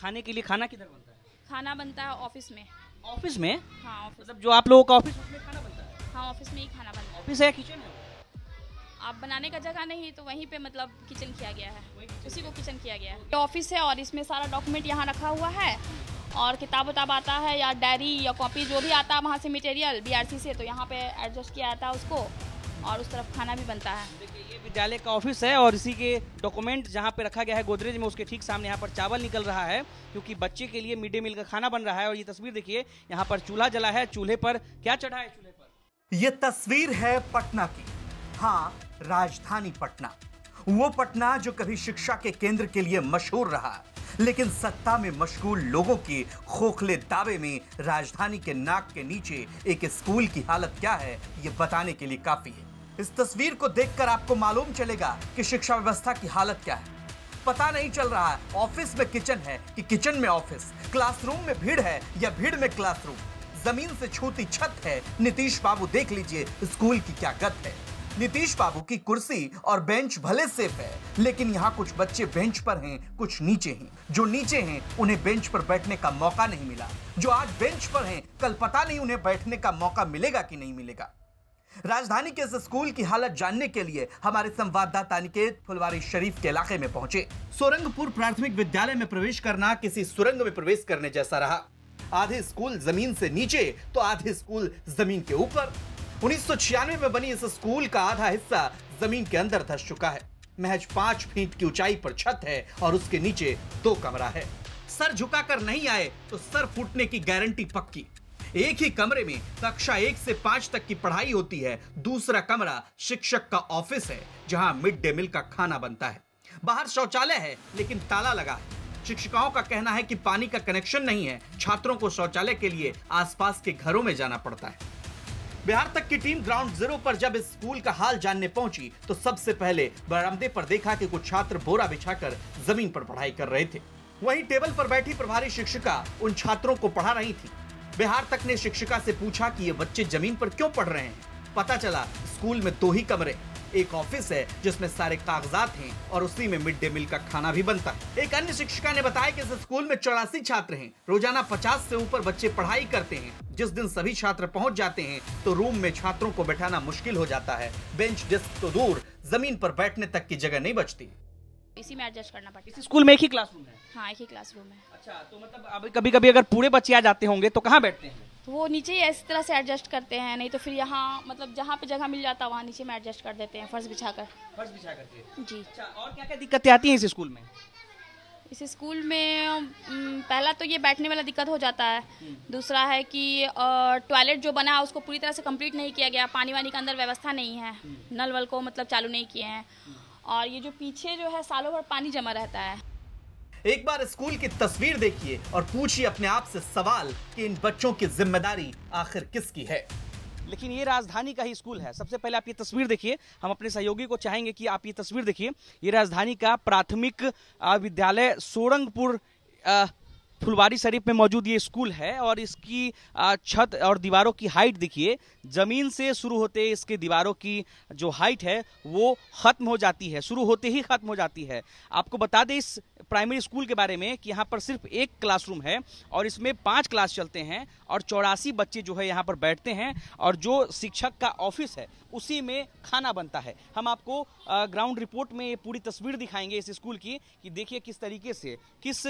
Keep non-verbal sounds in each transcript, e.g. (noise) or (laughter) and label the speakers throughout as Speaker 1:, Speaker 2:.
Speaker 1: खाने के लिए खाना किधर बनता
Speaker 2: है खाना बनता है ऑफिस में ऑफिस में हाँ मतलब जो आप लोगों का ऑफिस में खाना बनता है हाँ ऑफिस में ही खाना बनता है ऑफिस है किचन है आप बनाने का जगह नहीं तो वहीं पे मतलब किचन किया गया है उसी को किचन किया गया है ऑफिस है और इसमें सारा डॉक्यूमेंट यहाँ रखा हुआ है और किताब उताब आता है या डायरी या कॉपी जो भी आता है वहाँ से मटेरियल बीआरसी से तो यहाँ पे एडजस्ट किया जाता है उसको और उस तरफ खाना भी बनता है
Speaker 1: विद्यालय का ऑफिस है और इसी के डॉक्यूमेंट जहाँ पे रखा गया है गोदरेज में उसके ठीक सामने यहाँ पर चावल निकल रहा है क्योंकि बच्चे के लिए मिड डे मील का खाना बन रहा है और ये तस्वीर देखिए यहाँ पर चूल्हा जला है चूल्हे पर क्या चढ़ा है
Speaker 3: चूल्हे पर ये तस्वीर है पटना की हाँ राजधानी पटना वो पटना जो कभी शिक्षा के केंद्र के लिए मशहूर रहा लेकिन सत्ता में मशगूल लोगों के खोखले दावे में राजधानी के नाक के नीचे एक स्कूल की हालत क्या है ये बताने के लिए काफी है इस तस्वीर को देखकर आपको मालूम चलेगा कि शिक्षा व्यवस्था की हालत क्या है पता नहीं चल रहा है ऑफिस में किचन है कि किचन में ऑफिस क्लासरूम में भीड़ है या भीड़ में क्लासरूम जमीन से छूती छत है नीतीश बाबू देख लीजिए स्कूल की क्या गत है नीतीश बाबू की कुर्सी और बेंच भले सेफ है लेकिन यहाँ कुछ बच्चे बेंच पर हैं कुछ नीचे हैं जो नीचे हैं उन्हें बेंच पर बैठने का मौका नहीं मिला जो आज बेंच पर हैं कल पता नहीं उन्हें बैठने का मौका मिलेगा कि नहीं मिलेगा राजधानी के इस स्कूल की हालत जानने के लिए हमारे संवाददाता निकेत फुलवारी शरीफ के इलाके में पहुंचे सोरंगपुर प्राथमिक विद्यालय में प्रवेश करना किसी सुरंग में प्रवेश करने जैसा रहा आधे स्कूल जमीन से नीचे तो आधे स्कूल जमीन के ऊपर उन्नीस में बनी इस स्कूल का आधा हिस्सा जमीन के अंदर धस चुका है महज पांच फीट की ऊंचाई पर छत है और उसके नीचे दो कमरा है सर झुकाकर नहीं आए तो सर फूटने की गारंटी पक्की एक ही कमरे में कक्षा एक से पांच तक की पढ़ाई होती है दूसरा कमरा शिक्षक का ऑफिस है जहां मिड डे मील का खाना बनता है बाहर शौचालय है लेकिन ताला लगा है शिक्षिकाओं का कहना है कि पानी का कनेक्शन नहीं है छात्रों को शौचालय के लिए आसपास के घरों में जाना पड़ता है बिहार तक की टीम ग्राउंड जीरो पर जब इस स्कूल का हाल जानने पहुंची तो सबसे पहले बरामदे पर देखा कि कुछ छात्र बोरा बिछाकर जमीन पर पढ़ाई कर रहे थे वहीं टेबल पर बैठी प्रभारी शिक्षिका उन छात्रों को पढ़ा रही थी बिहार तक ने शिक्षिका से पूछा कि ये बच्चे जमीन पर क्यों पढ़ रहे हैं पता चला स्कूल में दो ही कमरे एक ऑफिस है जिसमें सारे कागजात हैं और उसी में मिड डे मील का खाना भी बनता है एक अन्य शिक्षिका ने बताया कि इस स्कूल में चौरासी छात्र हैं रोजाना पचास से ऊपर बच्चे पढ़ाई करते हैं जिस दिन सभी छात्र पहुंच जाते हैं तो रूम में छात्रों को बैठाना मुश्किल हो जाता है बेंच डेस्क तो दूर जमीन पर बैठने तक की जगह नहीं बचती
Speaker 2: इसी में एडजस्ट करना पड़ता है स्कूल में एक ही क्लासरूम है हाँ एक ही क्लासरूम है अच्छा तो मतलब अभी कभी कभी
Speaker 3: अगर पूरे बच्चे आ
Speaker 1: जाते होंगे तो कहाँ बैठते हैं
Speaker 2: तो वो नीचे ही इस तरह से एडजस्ट करते हैं नहीं तो फिर यहाँ मतलब जहाँ पे जगह मिल जाता है वहाँ नीचे में एडजस्ट कर देते हैं फर्श बिछा कर फर्श बिछा करके जी अच्छा और क्या क्या
Speaker 1: दिक्कतें आती हैं इस स्कूल में
Speaker 2: इस स्कूल में पहला तो ये बैठने वाला दिक्कत हो जाता है हम्म। दूसरा है कि टॉयलेट जो बना है उसको पूरी तरह से कंप्लीट नहीं किया गया पानी वानी का अंदर व्यवस्था नहीं है हम्म। नल वल को मतलब चालू नहीं किए हैं हम्म। और ये जो पीछे जो है सालों भर पानी जमा रहता है
Speaker 3: एक बार स्कूल की तस्वीर देखिए और पूछिए अपने आप से सवाल कि इन बच्चों की जिम्मेदारी आखिर किसकी है लेकिन ये राजधानी का ही स्कूल है सबसे पहले आप ये
Speaker 1: तस्वीर देखिए हम अपने सहयोगी को चाहेंगे कि आप ये तस्वीर देखिए ये राजधानी का प्राथमिक विद्यालय सोरंगपुर फुलवारी शरीफ में मौजूद ये स्कूल है और इसकी छत और दीवारों की हाइट देखिए ज़मीन से शुरू होते इसके दीवारों की जो हाइट है वो ख़त्म हो जाती है शुरू होते ही ख़त्म हो जाती है आपको बता दें इस प्राइमरी स्कूल के बारे में कि यहाँ पर सिर्फ एक क्लासरूम है और इसमें पाँच क्लास चलते हैं और चौरासी बच्चे जो है यहाँ पर बैठते हैं और जो शिक्षक का ऑफिस है उसी में खाना बनता है हम आपको ग्राउंड रिपोर्ट में पूरी तस्वीर दिखाएंगे इस स्कूल की कि देखिए किस तरीके से किस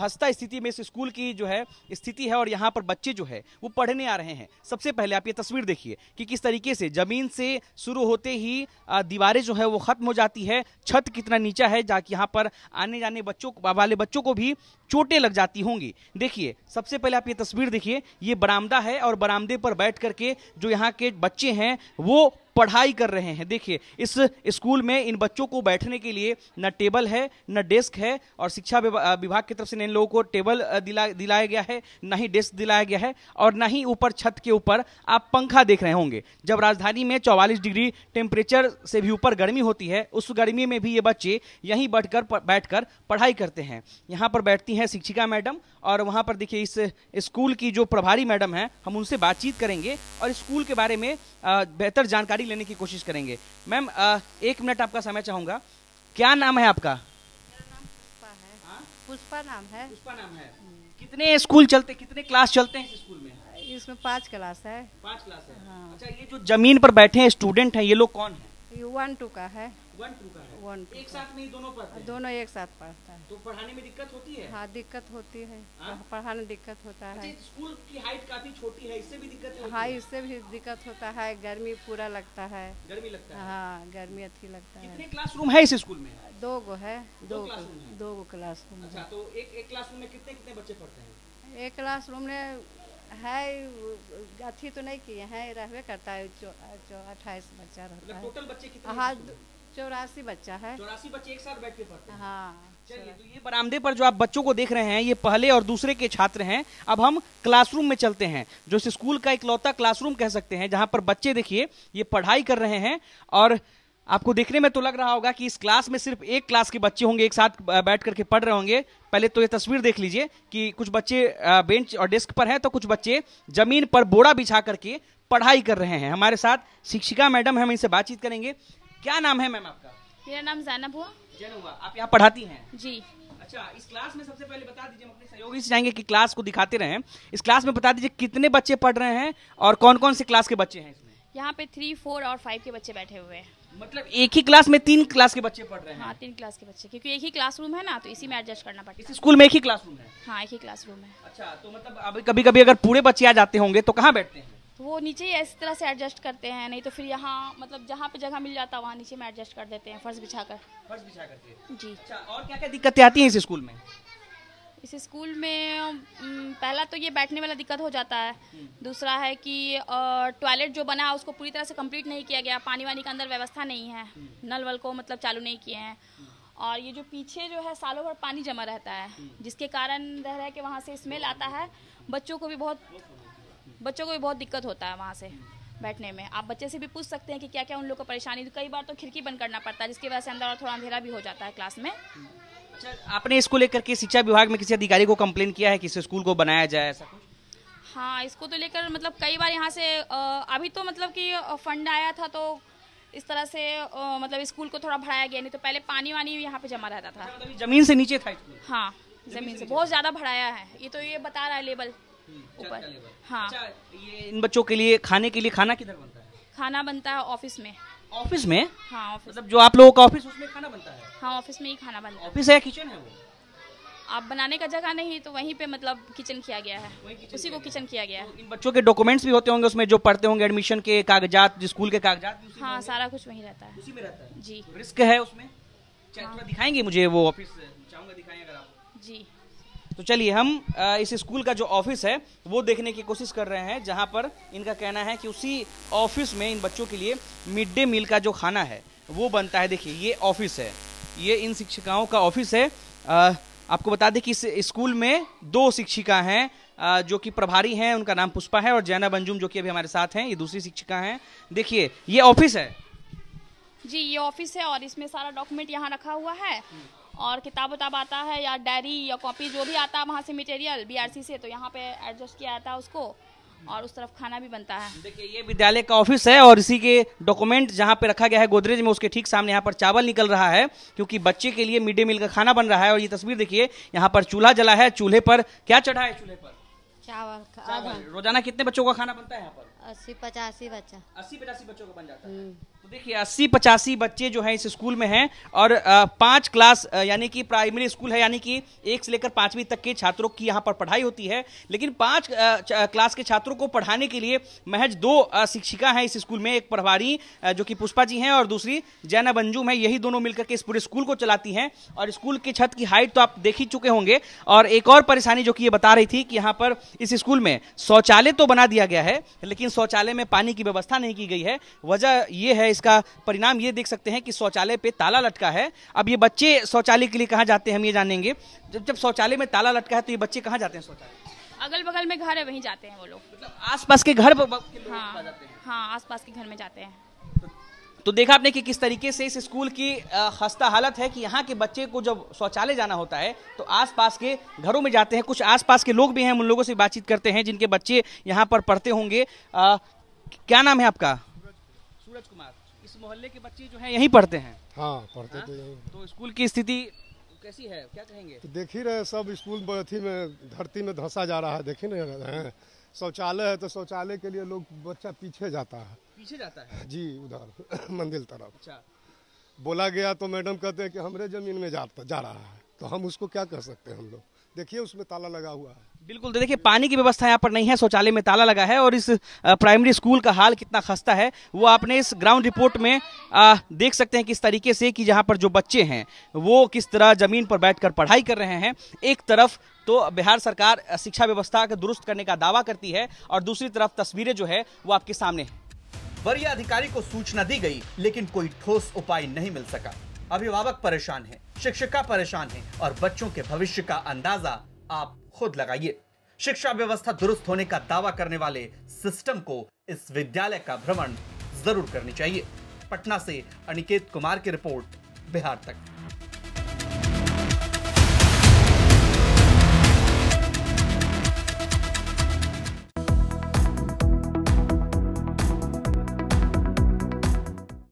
Speaker 1: खस्ता स्थिति में इस स्कूल की जो है स्थिति है और यहाँ पर बच्चे जो है वो पढ़ने आ रहे हैं सबसे पहले आप ये तस्वीर देखिए कि किस तरीके से ज़मीन से शुरू होते ही दीवारें जो है वो ख़त्म हो जाती है छत कितना नीचा है जाकि यहाँ पर आने जाने बच्चों वाले बच्चों को भी चोटें लग जाती होंगी देखिए सबसे पहले आप ये तस्वीर देखिए ये बरामदा है और बरामदे पर बैठ करके जो यहाँ के बच्चे हैं वो पढ़ाई कर रहे हैं देखिए इस स्कूल में इन बच्चों को बैठने के लिए न टेबल है न डेस्क है और शिक्षा विभाग की तरफ से इन लोगों को टेबल दिला दिलाया गया है न ही डेस्क दिलाया गया है और न ही ऊपर छत के ऊपर आप पंखा देख रहे होंगे जब राजधानी में 44 डिग्री टेम्परेचर से भी ऊपर गर्मी होती है उस गर्मी में भी ये बच्चे यहीं बैठकर कर पढ़ाई करते हैं यहाँ पर बैठती हैं हैं शिक्षिका मैडम और वहाँ पर देखिए इस स्कूल की जो प्रभारी मैडम हैं हम उनसे बातचीत करेंगे और स्कूल के बारे में बेहतर जानकारी लेने की कोशिश करेंगे मैम एक मिनट आपका समय चाहूँगा क्या नाम है आपका पुष्पा नाम है हाँ? हाँ? पुष्पा नाम है कितने स्कूल चलते कितने क्लास चलते हैं इस स्कूल में इसमें पाँच क्लास है पाँच क्लास है हाँ। अच्छा ये जो जमीन पर बैठे हैं स्टूडेंट हैं ये लोग कौन है ये वन टू का है वन टू का है वन टू एक साथ नहीं दोनों पढ़ते हैं दोनों एक साथ पढ़ता है तो पढ़ाने में दिक्कत होती है हाँ दिक्कत होती है हाँ? हाँ, पढ़ाने दिक्कत होता है अच्छा, स्कूल की हाइट काफी छोटी है इससे भी दिक्कत होती हाँ इससे भी दिक्कत होता है गर्मी पूरा लगता है गर्मी लगता है हाँ गर्मी अच्छी लगता है कितने क्लासरूम है इस स्कूल में दो गो है दो दो गो क्लासरूम अच्छा तो एक क्लासरूम में कितने कितने बच्चे पढ़ते हैं एक क्लासरूम में है अथी तो नहीं किए हैं रहवे करता है अट्ठाईस बच्चा रहता मतलब है टोटल बच्चे कितने हाँ चौरासी बच्चा है चौरासी बच्चे एक साथ बैठ के पढ़ते हैं हाँ चलिए तो ये बरामदे पर जो आप बच्चों को देख रहे हैं ये पहले और दूसरे के छात्र हैं अब हम क्लासरूम में चलते हैं जो स्कूल का इकलौता क्लासरूम कह सकते हैं जहां पर बच्चे देखिए ये पढ़ाई कर रहे हैं और आपको देखने में तो लग रहा होगा कि इस क्लास में सिर्फ एक क्लास के बच्चे होंगे एक साथ बैठ करके पढ़ रहे होंगे पहले तो ये तस्वीर देख लीजिए कि कुछ बच्चे बेंच और डेस्क पर हैं तो कुछ बच्चे जमीन पर बोरा बिछा करके पढ़ाई कर रहे हैं हमारे साथ शिक्षिका मैडम हम इनसे बातचीत करेंगे क्या नाम है मैम आपका
Speaker 2: मेरा नाम जैनब हुआ जैन हुआ आप यहाँ पढ़ाती है जी अच्छा इस क्लास में सबसे पहले बता दीजिए हम अपने सहयोगी से
Speaker 1: जाएंगे की क्लास को दिखाते रहे इस क्लास में बता दीजिए कितने बच्चे पढ़ रहे हैं और कौन कौन से क्लास के बच्चे हैं
Speaker 2: यहाँ पे थ्री फोर और फाइव के बच्चे बैठे हुए हैं मतलब एक ही क्लास में तीन
Speaker 1: क्लास के बच्चे पढ़
Speaker 2: रहे हैं हाँ तीन क्लास के बच्चे क्योंकि एक ही क्लासरूम है ना तो इसी में एडजस्ट करना पड़ता है स्कूल में एक ही क्लासरूम है हाँ एक ही क्लासरूम है अच्छा तो मतलब अब कभी
Speaker 1: कभी अगर पूरे बच्चे आ जाते होंगे तो कहाँ बैठते हैं
Speaker 2: तो वो नीचे ही इस तरह से एडजस्ट करते हैं नहीं तो फिर यहाँ मतलब जहाँ पे जगह मिल जाता है वहाँ नीचे में एडजस्ट कर देते हैं फर्श बिछा कर फर्श बिछा करते जी अच्छा और क्या क्या दिक्कतें
Speaker 1: आती हैं इस स्कूल में
Speaker 2: इस स्कूल में पहला तो ये बैठने वाला दिक्कत हो जाता है दूसरा है कि टॉयलेट जो बना है उसको पूरी तरह से कंप्लीट नहीं किया गया पानी वानी का अंदर व्यवस्था नहीं है नल वल को मतलब चालू नहीं किए हैं और ये जो पीछे जो है सालों भर पानी जमा रहता है जिसके कारण रह रहा है कि वहाँ से स्मेल आता है बच्चों को भी बहुत बच्चों को भी बहुत दिक्कत होता है वहाँ से बैठने में आप बच्चे से भी पूछ सकते हैं कि क्या क्या उन लोग को परेशानी कई बार तो खिड़की बंद करना पड़ता है जिसकी वजह से अंदर थोड़ा अंधेरा भी हो जाता है क्लास में अच्छा
Speaker 1: आपने इसको लेकर के शिक्षा विभाग में किसी अधिकारी को कम्प्लेन किया है कि इस स्कूल को बनाया जाए ऐसा
Speaker 2: कुछ हाँ इसको तो लेकर मतलब कई बार यहाँ से अभी तो मतलब कि फंड आया था तो इस तरह से मतलब स्कूल को थोड़ा भराया गया नहीं तो पहले पानी वानी यहाँ पे जमा रहता था मतलब जमीन से नीचे था हाँ जमीन से बहुत ज्यादा भराया है ये तो ये बता रहा है लेबल हम्म, ऊपर हाँ अच्छा, ये इन
Speaker 1: बच्चों के लिए खाने के लिए खाना किधर बनता
Speaker 2: है खाना बनता है ऑफिस में ऑफिस में हाँ ऑफिस मतलब जो आप लोगों का ऑफिस उसमें खाना बनता है हाँ ऑफिस में ही खाना बनता है ऑफिस है किचन है वो आप बनाने का जगह नहीं तो वहीं पे मतलब किचन किया गया है उसी को किचन किया गया है तो इन
Speaker 1: बच्चों के डॉक्यूमेंट्स भी होते होंगे उसमें जो पढ़ते होंगे एडमिशन के कागजात स्कूल के कागजात
Speaker 2: हाँ सारा कुछ वहीं रहता है उसी में रहता है जी रिस्क तो है उसमें हाँ। दिखाएंगे मुझे वो ऑफिस
Speaker 1: चाहूंगा दिखाएं अगर आप जी तो चलिए हम इस स्कूल का जो ऑफिस है वो देखने की कोशिश कर रहे हैं जहाँ पर इनका कहना है कि उसी ऑफिस में इन बच्चों के लिए मिड डे मील का जो खाना है वो बनता है देखिए ये ऑफिस है ये इन शिक्षिकाओं का ऑफिस है आ, आपको बता दें कि इस स्कूल में दो शिक्षिका हैं जो कि प्रभारी हैं उनका नाम पुष्पा है और जैना बंजुम जो कि अभी हमारे साथ हैं ये दूसरी शिक्षिका हैं देखिए ये ऑफिस है
Speaker 2: जी ये ऑफिस है और इसमें सारा डॉक्यूमेंट यहाँ रखा हुआ है और किताब उताब आता है या डायरी या कॉपी जो भी आता है वहाँ से मटेरियल बीआरसी से तो यहाँ पे एडजस्ट किया जाता है उसको और उस तरफ खाना भी बनता है देखिए ये विद्यालय
Speaker 1: का ऑफिस है और इसी के डॉक्यूमेंट जहाँ पे रखा गया है गोदरेज में उसके ठीक सामने यहाँ पर चावल निकल रहा है क्योंकि बच्चे के लिए मिड डे मील का खाना बन रहा है और ये तस्वीर देखिए यहाँ पर चूल्हा जला है चूल्हे पर क्या चढ़ा है चूल्हे पर चावल, चावल। रोजाना कितने बच्चों का खाना बनता है यहाँ पर अस्सी पचासी बच्चा अस्सी पचासी बच्चों का बन जाता है हम्म। तो देखिए अस्सी पचासी बच्चे जो है इस स्कूल में हैं और पांच क्लास यानी कि प्राइमरी स्कूल है यानी कि एक से लेकर पांचवी तक के छात्रों की यहाँ पर पढ़ाई होती है लेकिन पांच क्लास के छात्रों को पढ़ाने के लिए महज दो शिक्षिका हैं इस स्कूल में एक प्रभारी जो कि पुष्पा जी हैं और दूसरी जैना बंजूम है यही दोनों मिलकर के इस पूरे स्कूल को चलाती हैं और स्कूल की छत की हाइट तो आप देख ही चुके होंगे और एक और परेशानी जो कि ये बता रही थी कि यहाँ पर इस स्कूल में शौचालय तो बना दिया गया है लेकिन शौचालय में पानी की व्यवस्था नहीं की गई है वजह ये है इसका परिणाम ये देख सकते हैं कि शौचालय पे ताला लटका है अब ये बच्चे शौचालय के लिए कहाँ जाते हैं हम ये जानेंगे जब जब शौचालय में ताला लटका है तो ये बच्चे कहाँ जाते हैं शौचालय
Speaker 2: अगल बगल में घर है वहीं जाते हैं वो लोग मतलब आसपास के घर हाँ हाँ आसपास के घर में जाते हैं
Speaker 1: तो देखा आपने कि किस तरीके से इस स्कूल की खस्ता हालत है कि यहाँ के बच्चे को जब शौचालय जाना होता है तो आसपास के घरों में जाते हैं कुछ आसपास के लोग भी हैं उन लोगों से बातचीत करते हैं जिनके बच्चे यहाँ पर पढ़ते होंगे आ, क्या नाम है आपका सूरज कुमार इस मोहल्ले के बच्चे जो हैं यहीं पढ़ते हैं हाँ पढ़ते हाँ? तो यहीं तो
Speaker 3: स्कूल की स्थिति कैसी है क्या कहेंगे तो देख ही रहे सब स्कूल में धरती में धंसा जा रहा है देख ही नहीं शौचालय है तो शौचालय के लिए लोग बच्चा पीछे जाता है पीछे जाता है जी उधर (coughs) मंदिर तरफ अच्छा बोला गया तो मैडम कहते हैं कि हमारे जमीन में जा, जा रहा है तो हम उसको क्या कर सकते हैं हम लोग देखिए उसमें ताला लगा हुआ है
Speaker 1: बिल्कुल तो देखिए पानी की व्यवस्था यहाँ पर नहीं है शौचालय में ताला लगा है और इस प्राइमरी स्कूल का हाल कितना खस्ता है वो आपने इस ग्राउंड रिपोर्ट में आ, देख सकते हैं किस तरीके से कि जहाँ पर जो बच्चे हैं वो किस तरह जमीन पर बैठकर पढ़ाई कर रहे हैं एक तरफ तो बिहार सरकार शिक्षा व्यवस्था को दुरुस्त
Speaker 3: करने का दावा करती है और दूसरी तरफ तस्वीरें जो है वो आपके सामने है वरीय अधिकारी को सूचना दी गई लेकिन कोई ठोस उपाय नहीं मिल सका अभिभावक परेशान हैं, शिक्षिका परेशान हैं और बच्चों के भविष्य का अंदाजा आप खुद लगाइए शिक्षा व्यवस्था दुरुस्त होने का दावा करने वाले सिस्टम को इस विद्यालय का भ्रमण जरूर करनी चाहिए पटना से अनिकेत कुमार की रिपोर्ट बिहार तक